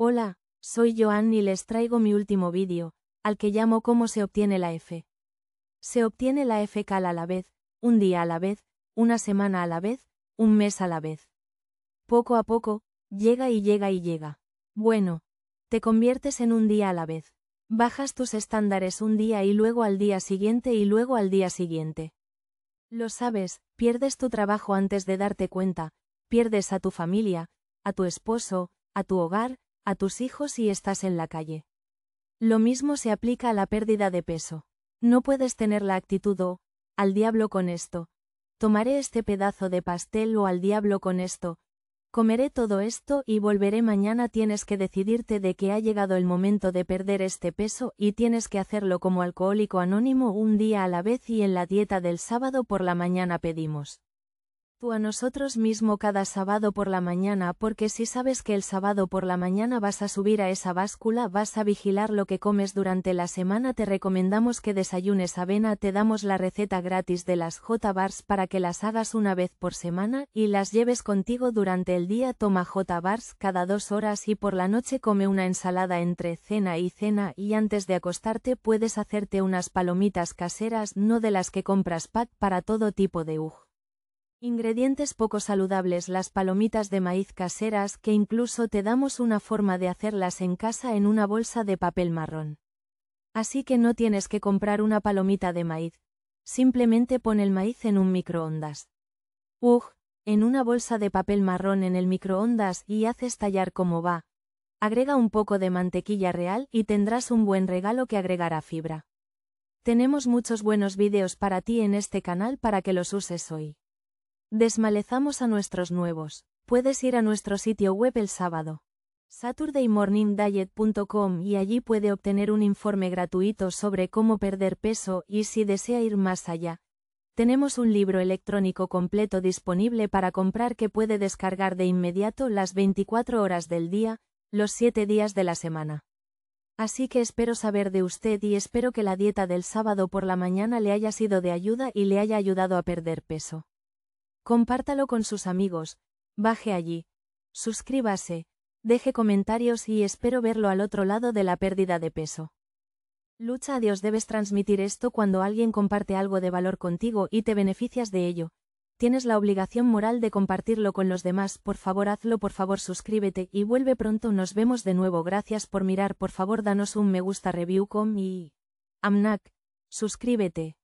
Hola, soy Joan y les traigo mi último vídeo, al que llamo cómo se obtiene la F. Se obtiene la F cal a la vez, un día a la vez, una semana a la vez, un mes a la vez. Poco a poco, llega y llega y llega. Bueno, te conviertes en un día a la vez. Bajas tus estándares un día y luego al día siguiente y luego al día siguiente. Lo sabes, pierdes tu trabajo antes de darte cuenta, pierdes a tu familia, a tu esposo, a tu hogar, a tus hijos si estás en la calle. Lo mismo se aplica a la pérdida de peso. No puedes tener la actitud o, oh, al diablo con esto, tomaré este pedazo de pastel o al diablo con esto, comeré todo esto y volveré mañana tienes que decidirte de que ha llegado el momento de perder este peso y tienes que hacerlo como alcohólico anónimo un día a la vez y en la dieta del sábado por la mañana pedimos tú a nosotros mismo cada sábado por la mañana porque si sabes que el sábado por la mañana vas a subir a esa báscula vas a vigilar lo que comes durante la semana te recomendamos que desayunes avena te damos la receta gratis de las J-Bars para que las hagas una vez por semana y las lleves contigo durante el día toma J-Bars cada dos horas y por la noche come una ensalada entre cena y cena y antes de acostarte puedes hacerte unas palomitas caseras no de las que compras pack para todo tipo de UJ. Ingredientes poco saludables Las palomitas de maíz caseras que incluso te damos una forma de hacerlas en casa en una bolsa de papel marrón. Así que no tienes que comprar una palomita de maíz. Simplemente pon el maíz en un microondas. Ugh, en una bolsa de papel marrón en el microondas y haz estallar como va. Agrega un poco de mantequilla real y tendrás un buen regalo que agregará fibra. Tenemos muchos buenos vídeos para ti en este canal para que los uses hoy. Desmalezamos a nuestros nuevos. Puedes ir a nuestro sitio web el sábado. SaturdayMorningDiet.com y allí puede obtener un informe gratuito sobre cómo perder peso y si desea ir más allá. Tenemos un libro electrónico completo disponible para comprar que puede descargar de inmediato las 24 horas del día, los 7 días de la semana. Así que espero saber de usted y espero que la dieta del sábado por la mañana le haya sido de ayuda y le haya ayudado a perder peso compártalo con sus amigos, baje allí, suscríbase, deje comentarios y espero verlo al otro lado de la pérdida de peso. Lucha a Dios debes transmitir esto cuando alguien comparte algo de valor contigo y te beneficias de ello. Tienes la obligación moral de compartirlo con los demás, por favor hazlo, por favor suscríbete y vuelve pronto, nos vemos de nuevo, gracias por mirar, por favor danos un me gusta review com y... Amnac, suscríbete.